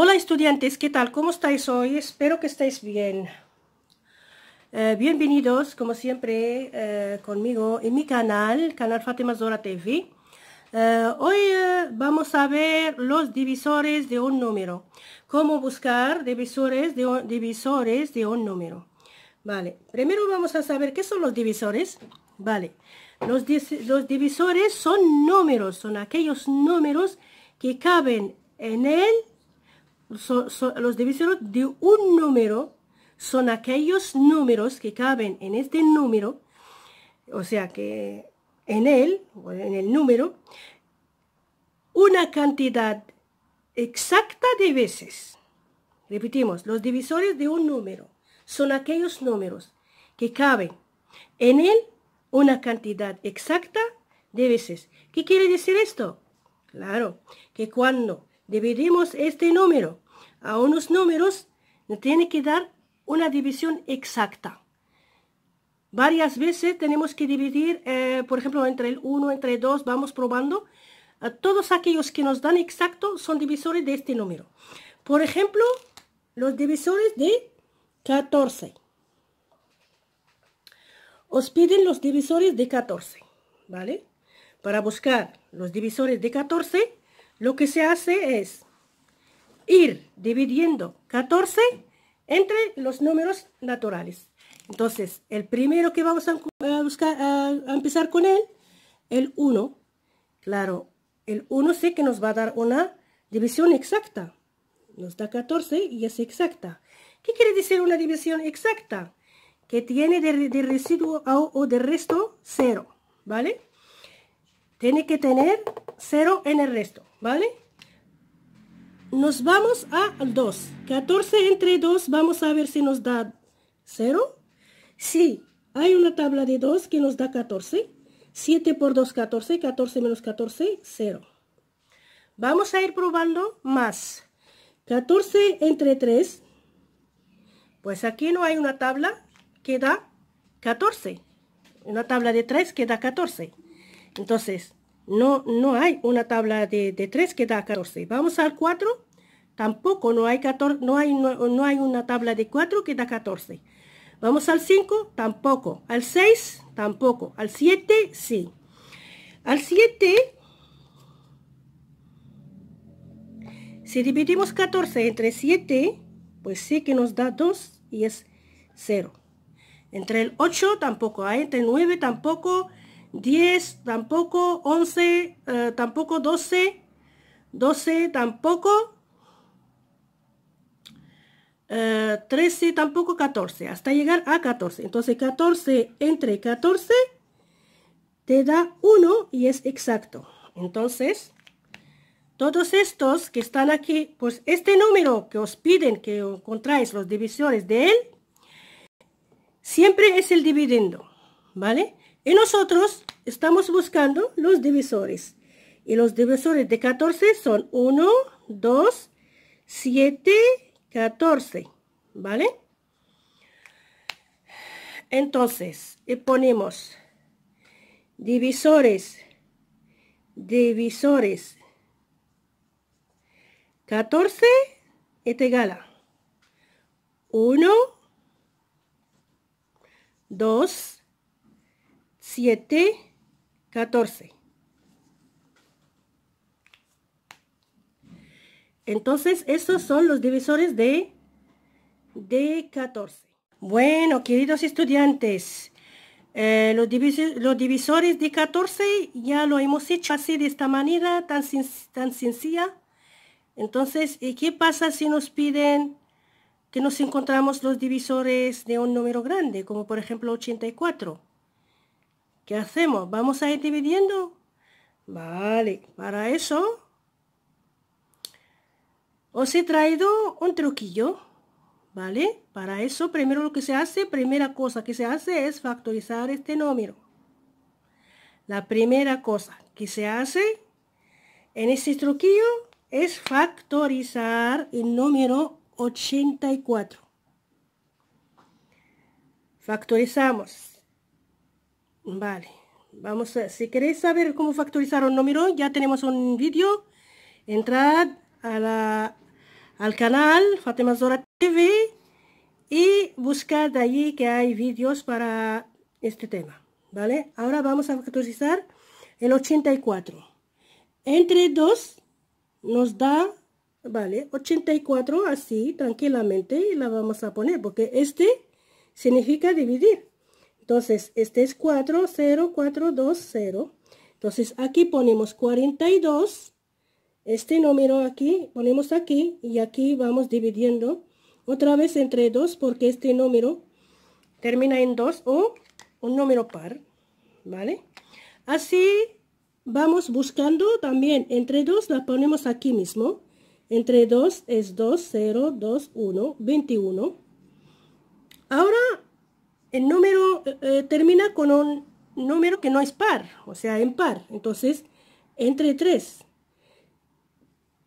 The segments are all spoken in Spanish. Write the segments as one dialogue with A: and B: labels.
A: Hola estudiantes, ¿qué tal? ¿Cómo estáis hoy? Espero que estéis bien. Eh, bienvenidos, como siempre, eh, conmigo en mi canal, canal Fátima Zora TV. Eh, hoy vamos a ver los divisores de un número. Cómo buscar divisores de, un, divisores de un número. Vale, primero vamos a saber qué son los divisores. Vale, los, los divisores son números, son aquellos números que caben en el los divisores de un número son aquellos números que caben en este número, o sea que en él, en el número, una cantidad exacta de veces. Repetimos, los divisores de un número son aquellos números que caben en él una cantidad exacta de veces. ¿Qué quiere decir esto? Claro, que cuando dividimos este número a unos números, nos tiene que dar una división exacta. Varias veces tenemos que dividir, eh, por ejemplo, entre el 1, entre el 2, vamos probando. A todos aquellos que nos dan exacto son divisores de este número. Por ejemplo, los divisores de 14. Os piden los divisores de 14, ¿vale? Para buscar los divisores de 14, lo que se hace es ir dividiendo 14 entre los números naturales. Entonces, el primero que vamos a, buscar, a empezar con él, el 1. Claro, el 1 sé que nos va a dar una división exacta. Nos da 14 y es exacta. ¿Qué quiere decir una división exacta? Que tiene de, residuo o de resto 0, ¿vale? tiene que tener 0 en el resto, ¿vale? Nos vamos a 2. 14 entre 2, vamos a ver si nos da 0. Sí, hay una tabla de 2 que nos da 14. 7 por 2, 14. 14 menos 14, 0. Vamos a ir probando más. 14 entre 3. Pues aquí no hay una tabla que da 14. Una tabla de 3 que da 14. Entonces, no, no hay una tabla de, 3 que da 14. Vamos al 4, tampoco no hay, 14, no, hay, no, hay una tabla de 4 que da 14. Vamos al 5, tampoco. Al 6, tampoco. Al 7, sí. Al 7, si dividimos 14 entre 7, pues sí que nos da 2 y es 0. Entre el 8 tampoco hay, entre el 9 tampoco, 10 tampoco, 11 eh, tampoco, 12, 12 tampoco, 13 eh, tampoco, 14, hasta llegar a 14. Entonces 14 entre 14 te da 1 y es exacto. Entonces, todos estos que están aquí, pues este número que os piden que encontráis los divisores de él, siempre es el dividendo, ¿vale? Y nosotros estamos buscando los divisores. Y los divisores de 14 son 1, 2, 7, 14. ¿Vale? Entonces, eh, ponemos divisores, divisores, 14 y te gala. 1, 2, 7, 14. Entonces, esos son los divisores de, de 14. Bueno, queridos estudiantes, eh, los, divisores, los, divisores de 14 ya lo hemos hecho así de esta manera, tan, sin, tan sencilla. Entonces, ¿y qué pasa si nos piden que nos encontramos los divisores de un número grande, como por ejemplo 84? ¿Qué hacemos? ¿Vamos a ir dividiendo? Vale, para eso os he traído un truquillo, ¿vale? Para eso primero lo que se hace, primera cosa que se hace es factorizar este número. La primera cosa que se hace en este truquillo es factorizar el número 84. Factorizamos Vale, vamos a, si queréis saber cómo factorizar un número, ya tenemos un vídeo. Entrad a al canal Fatima TV y buscad allí que hay vídeos para este tema. ¿Vale? Ahora vamos a factorizar el 84. Entre 2 nos da, ¿vale? 84 así, tranquilamente, y la vamos a poner porque este significa dividir. Entonces, este es 4, 0, 2, Entonces, aquí ponemos 42. Este número aquí, ponemos aquí y aquí vamos dividiendo otra vez entre 2 porque este número termina en 2 o un número par, ¿vale? Así vamos buscando también entre 2, la ponemos aquí mismo. Entre 2 es 2, 0, 2, 1, 21. Ahora el número eh, eh, termina con un número que no es par, o sea, en par. Entonces, entre 3.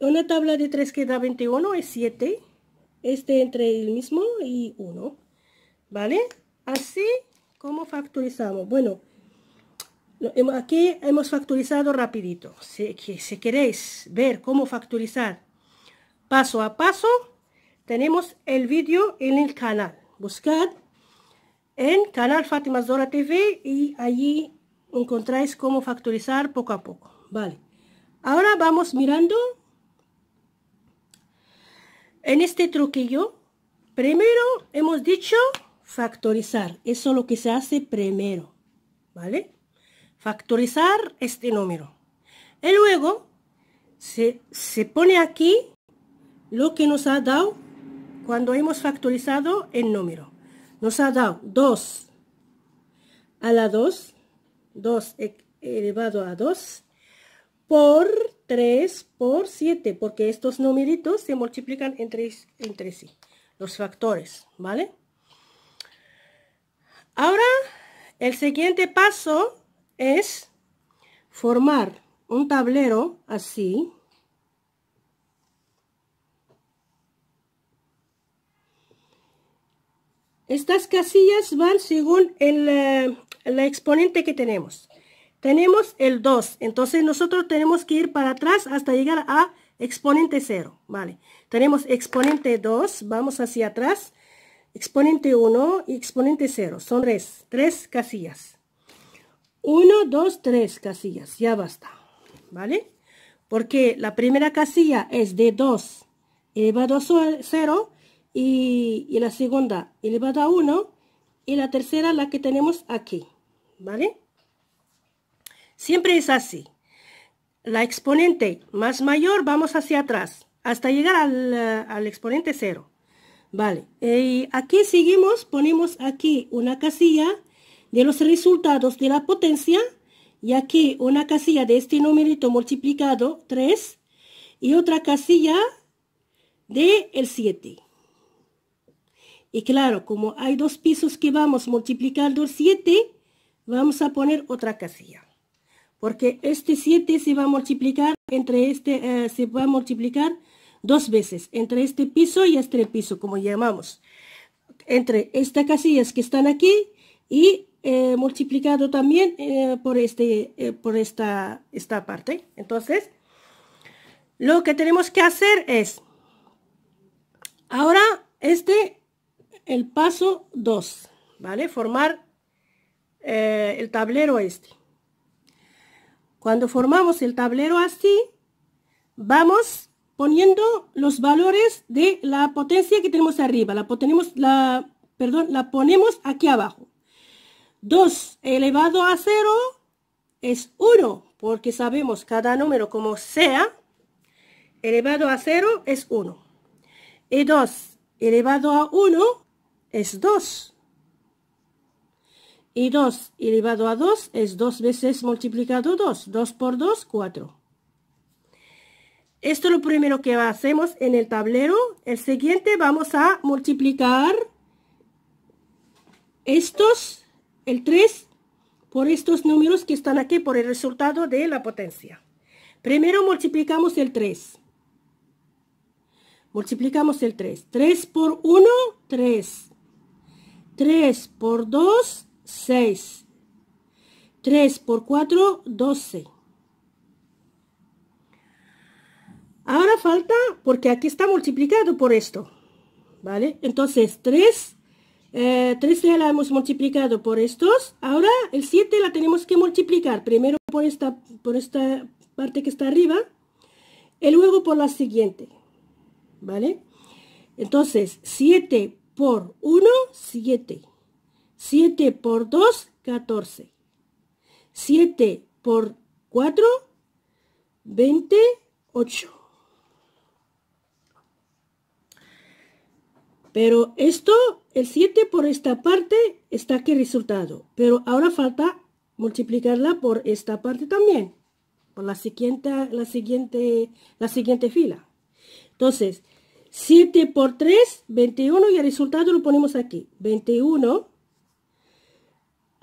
A: Una tabla de 3 que da 21 es 7. Este entre el mismo y 1. ¿Vale? Así como factorizamos. Bueno, aquí hemos factorizado rapidito. Si, si queréis ver cómo factorizar paso a paso, tenemos el vídeo en el canal. Buscad en canal Fátima Dora TV y allí encontráis cómo factorizar poco a poco. Vale, ahora vamos mirando en este truquillo. Primero hemos dicho factorizar, eso es lo que se hace primero, ¿vale? Factorizar este número. Y luego se pone aquí lo que nos ha dado cuando hemos factorizado el número nos ha dado 2 a la 2, 2 e, elevado a 2, por 3 por 7, porque estos numeritos se multiplican entre, entre sí, los factores, ¿vale? Ahora, el siguiente paso es formar un tablero así, Estas casillas van según el, eh, exponente que tenemos. Tenemos el 2, entonces nosotros tenemos que ir para atrás hasta llegar a exponente 0, ¿vale? Tenemos exponente 2, vamos hacia atrás, exponente 1 y exponente 0, son tres 3 casillas. 1, 2, 3 casillas, ya basta, ¿vale? Porque la primera casilla es de 2 elevado a 0 y, la segunda elevada a 1 y la tercera la que tenemos aquí, ¿vale? Siempre es así. La exponente más mayor vamos hacia atrás hasta llegar al, exponente 0. Vale, Y aquí seguimos, ponemos aquí una casilla de los resultados de la potencia y aquí una casilla de este numerito multiplicado 3 y otra casilla de el 7. Y claro, como hay dos pisos que vamos multiplicando 7, vamos a poner otra casilla. Porque este 7 se va a multiplicar entre este, eh, se va a multiplicar dos veces, entre este piso y este piso, como llamamos. Entre estas casillas que están aquí y eh, multiplicado también eh, por, este, por esta, esta parte. Entonces, lo que tenemos que hacer es, ahora este el paso 2, ¿vale? Formar eh, el tablero este. Cuando formamos el tablero así, vamos poniendo los valores de la potencia que tenemos arriba. La, tenemos, la, perdón, la ponemos aquí abajo. 2 elevado a 0 es 1, porque sabemos cada número como sea, elevado a 0 es 1. Y 2 elevado a 1 es 2. Y 2 elevado a 2 es 2 veces multiplicado 2. 2 por 2, 4. Esto es lo primero que hacemos en el tablero. El siguiente vamos a multiplicar estos, el 3, por estos números que están aquí, por el resultado de la potencia. Primero multiplicamos el 3. Multiplicamos el 3. 3 por 1, 3. 3 por 2, 6. 3 por 4, 12. Ahora falta, porque aquí está multiplicado por esto, ¿vale? Entonces, 3, eh, la hemos multiplicado por estos. Ahora, el 7 la tenemos que multiplicar, primero por esta, por esta parte que está arriba, y luego por la siguiente, ¿vale? Entonces, 7 por 1, 7. 7 por 2, 14. 7 por 4, 28. Pero esto, el 7 por esta parte está aquí resultado. Pero ahora falta multiplicarla por esta parte también. Por la siguiente, la siguiente, la siguiente fila. Entonces, 7 por 3, 21 y el resultado lo ponemos aquí, 21.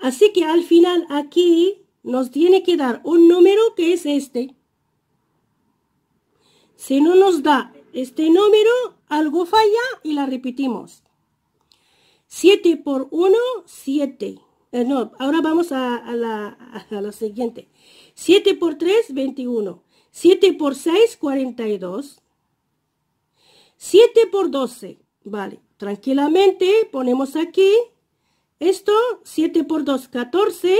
A: Así que al final aquí nos tiene que dar un número que es este. Si no nos da este número, algo falla y la repetimos. 7 por 1, 7. Eh, no, ahora vamos a, la, a la siguiente. 7 por 3, 21. 7 por 6, 42. 7 por 12. Vale, tranquilamente ponemos aquí esto, 7 por 2, 14.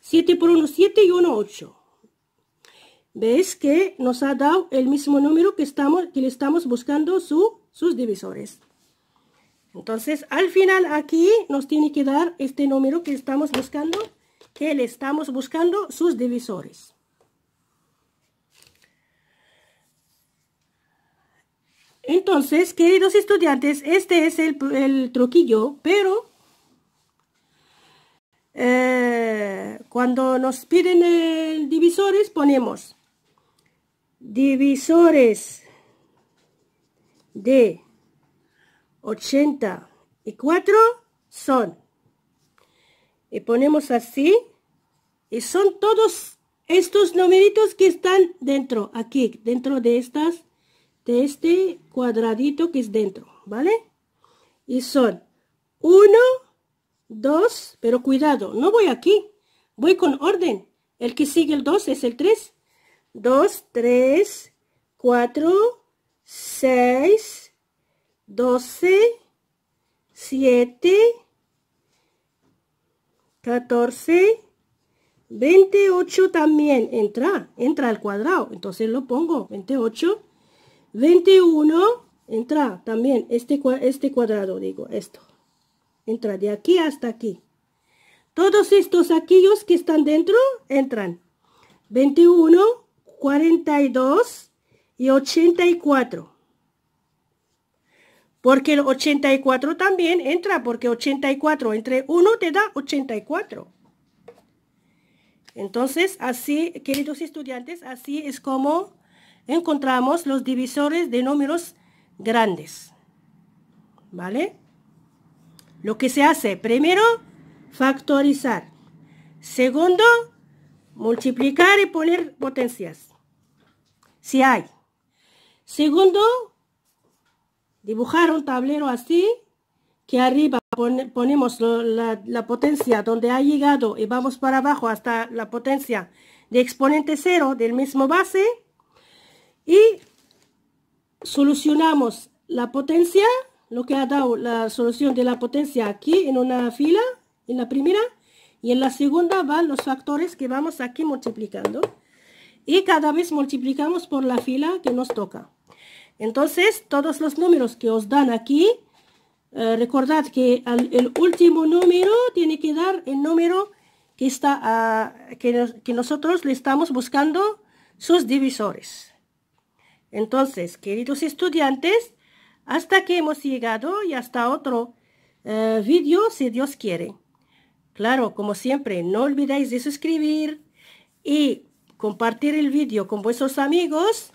A: 7 por 1, 7 y 1, 8. ¿Ves que nos ha dado el mismo número que, estamos, que le estamos buscando sus divisores? Entonces, al final aquí nos tiene que dar este número que estamos buscando, que le estamos buscando sus divisores. Entonces, queridos estudiantes, este es el, truquillo, pero eh, cuando nos piden el divisores, ponemos divisores de 84 son. Y ponemos así. Y son todos estos numeritos que están dentro, aquí, dentro de estas este cuadradito que es dentro, ¿vale? Y son 1, 2, pero cuidado, no voy aquí, voy con orden. El que sigue el 2 es el 3. 2, 3, 4, 6, 12, 7, 14, 28 también entra, entra al cuadrado. Entonces lo pongo, 28, 21 entra también este, este cuadrado, digo, esto. Entra de aquí hasta aquí. Todos estos aquellos que están dentro entran. 21, 42 y 84. Porque el 84 también entra, porque 84 entre 1 te da 84. Entonces, así, queridos estudiantes, así es como encontramos los divisores de números grandes. ¿Vale? Lo que se hace, primero, factorizar. Segundo, multiplicar y poner potencias. Si hay. Segundo, dibujar un tablero así, que arriba ponemos la, la potencia donde ha llegado y vamos para abajo hasta la potencia de exponente cero del mismo base y solucionamos la potencia, lo que ha dado la solución de la potencia aquí en una fila, en la primera, y en la segunda van los factores que vamos aquí multiplicando. Y cada vez multiplicamos por la fila que nos toca. Entonces, todos los números que os dan aquí, eh, recordad que el último número tiene que dar el número que, está, que nosotros le estamos buscando sus divisores. Entonces, queridos estudiantes, hasta que hemos llegado y hasta otro eh, video, vídeo, si Dios quiere. Claro, como siempre, no olvidéis de suscribir y compartir el vídeo con vuestros amigos.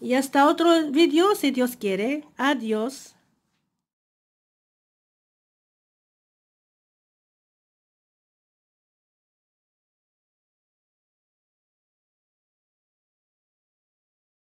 A: Y hasta otro vídeo, si Dios quiere. Adiós.